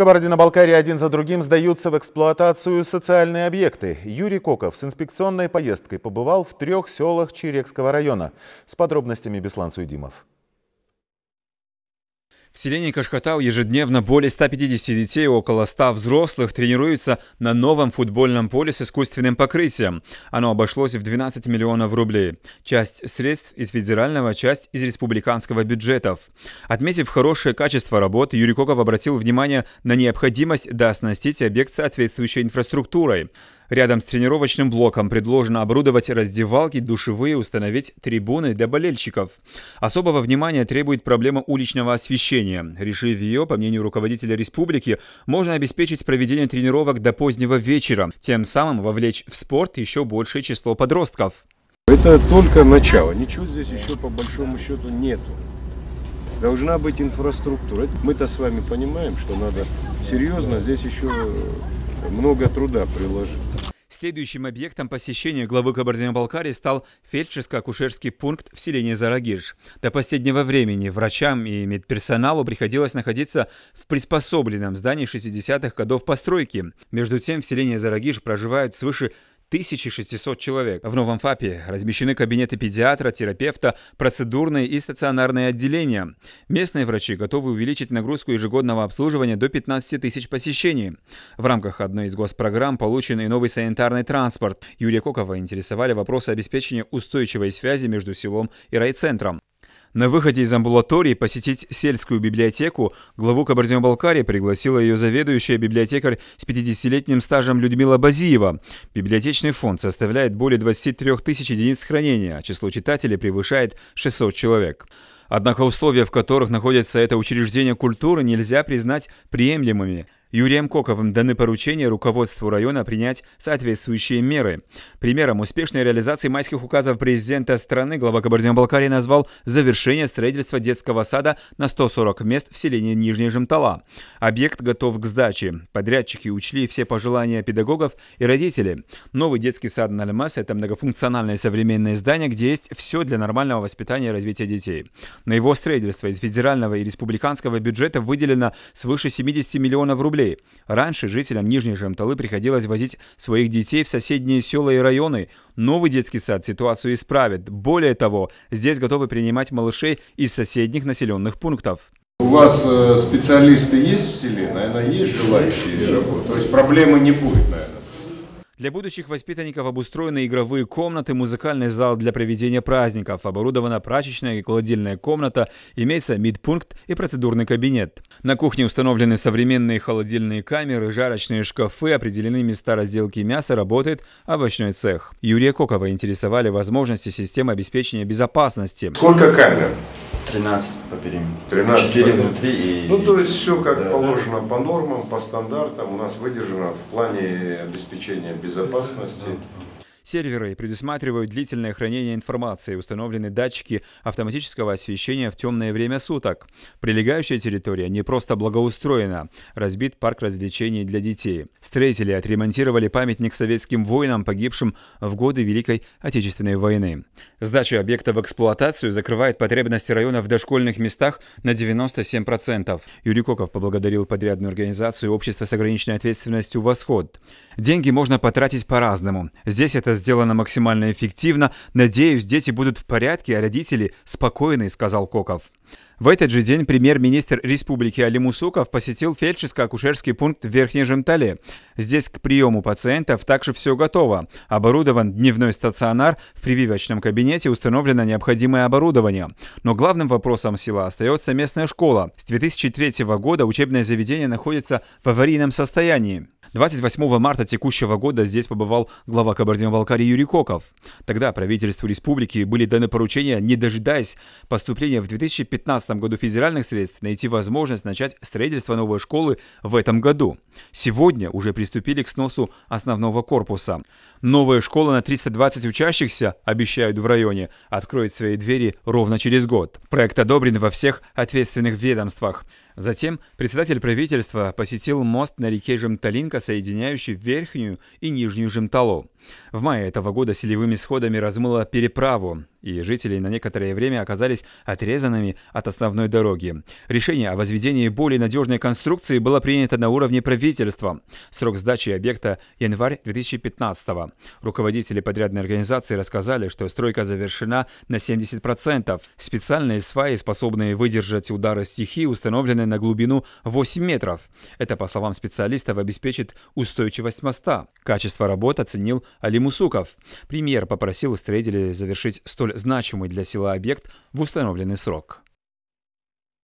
Кабардино-Балкарии один за другим сдаются в эксплуатацию социальные объекты. Юрий Коков с инспекционной поездкой побывал в трех селах Чирекского района. С подробностями Беслан Суйдимов. В селении Кашкатау ежедневно более 150 детей и около 100 взрослых тренируются на новом футбольном поле с искусственным покрытием. Оно обошлось в 12 миллионов рублей. Часть средств из федерального, часть из республиканского бюджетов. Отметив хорошее качество работ, Юрий Коков обратил внимание на необходимость дооснастить объект соответствующей инфраструктурой. Рядом с тренировочным блоком предложено оборудовать раздевалки, душевые, установить трибуны для болельщиков. Особого внимания требует проблема уличного освещения. Решив ее, по мнению руководителя республики, можно обеспечить проведение тренировок до позднего вечера, тем самым вовлечь в спорт еще большее число подростков. Это только начало. Ничего здесь еще по большому счету нету. Должна быть инфраструктура. Мы-то с вами понимаем, что надо серьезно здесь еще э, много труда приложить. Следующим объектом посещения главы Кабардино-Балкарии стал фельдшерско-акушерский пункт в селении Зарагирш. До последнего времени врачам и медперсоналу приходилось находиться в приспособленном здании 60-х годов постройки. Между тем в селении Зарагирш проживают свыше 1600 человек. В новом ФАПе размещены кабинеты педиатра, терапевта, процедурные и стационарные отделения. Местные врачи готовы увеличить нагрузку ежегодного обслуживания до 15 тысяч посещений. В рамках одной из госпрограмм получен и новый санитарный транспорт. Юрия Кокова интересовали вопросы обеспечения устойчивой связи между селом и райцентром. На выходе из амбулатории посетить сельскую библиотеку главу Кабардино-Балкарии пригласила ее заведующая библиотекарь с 50-летним стажем Людмила Базиева. Библиотечный фонд составляет более 23 тысяч единиц хранения, а число читателей превышает 600 человек. Однако условия, в которых находится это учреждение культуры, нельзя признать приемлемыми. Юрием Коковым даны поручения руководству района принять соответствующие меры. Примером успешной реализации майских указов президента страны глава Кабардино-Балкарии назвал завершение строительства детского сада на 140 мест в селении Нижняя Жемтала. Объект готов к сдаче. Подрядчики учли все пожелания педагогов и родителей. Новый детский сад на Нальмас – это многофункциональное современное здание, где есть все для нормального воспитания и развития детей. На его строительство из федерального и республиканского бюджета выделено свыше 70 миллионов рублей. Раньше жителям Нижней Жемталы приходилось возить своих детей в соседние села и районы. Новый детский сад ситуацию исправит. Более того, здесь готовы принимать малышей из соседних населенных пунктов. У вас э, специалисты есть в селе? Наверное, есть желающие есть. работать? То есть проблемы не будет, наверное? Для будущих воспитанников обустроены игровые комнаты, музыкальный зал для проведения праздников, оборудована прачечная и холодильная комната, имеется медпункт и процедурный кабинет. На кухне установлены современные холодильные камеры, жарочные шкафы, определены места разделки мяса, работает овощной цех. Юрия Кокова интересовали возможности системы обеспечения безопасности. Сколько камер? 13 по периметру. 13 4 по внутри и... Ну, то есть все как да, положено да. по нормам, по стандартам. У нас выдержано в плане обеспечения безопасности. Да. Серверы предусматривают длительное хранение информации, установлены датчики автоматического освещения в темное время суток. Прилегающая территория не просто благоустроена, разбит парк развлечений для детей. Строители отремонтировали памятник советским воинам, погибшим в годы Великой Отечественной войны. Сдача объекта в эксплуатацию закрывает потребности района в дошкольных местах на 97%. Юрий Коков поблагодарил подрядную организацию общества с ограниченной ответственностью «Восход». Деньги можно потратить по-разному. Здесь это сделано максимально эффективно. Надеюсь, дети будут в порядке, а родители спокойны», — сказал Коков. В этот же день премьер-министр республики Али Мусуков посетил фельдшерско-акушерский пункт в Верхней Жемтале. Здесь к приему пациентов также все готово. Оборудован дневной стационар, в прививочном кабинете установлено необходимое оборудование. Но главным вопросом села остается местная школа. С 2003 года учебное заведение находится в аварийном состоянии. 28 марта текущего года здесь побывал глава Кабардино-Балкарии Юрий Коков. Тогда правительству республики были даны поручения, не дожидаясь поступления в 2015 году федеральных средств, найти возможность начать строительство новой школы в этом году. Сегодня уже приступили к сносу основного корпуса. Новая школа на 320 учащихся, обещают в районе, откроет свои двери ровно через год. Проект одобрен во всех ответственных ведомствах. Затем председатель правительства посетил мост на реке Жемталинка, соединяющий Верхнюю и Нижнюю Жемталу. В мае этого года селевыми сходами размыло переправу, и жители на некоторое время оказались отрезанными от основной дороги. Решение о возведении более надежной конструкции было принято на уровне правительства. Срок сдачи объекта – январь 2015 -го. Руководители подрядной организации рассказали, что стройка завершена на 70%. Специальные сваи, способные выдержать удары стихии, установлены на глубину 8 метров. Это, по словам специалистов, обеспечит устойчивость моста. Качество работы оценил Алимусуков, Премьер попросил строителей завершить столь значимый для села объект в установленный срок.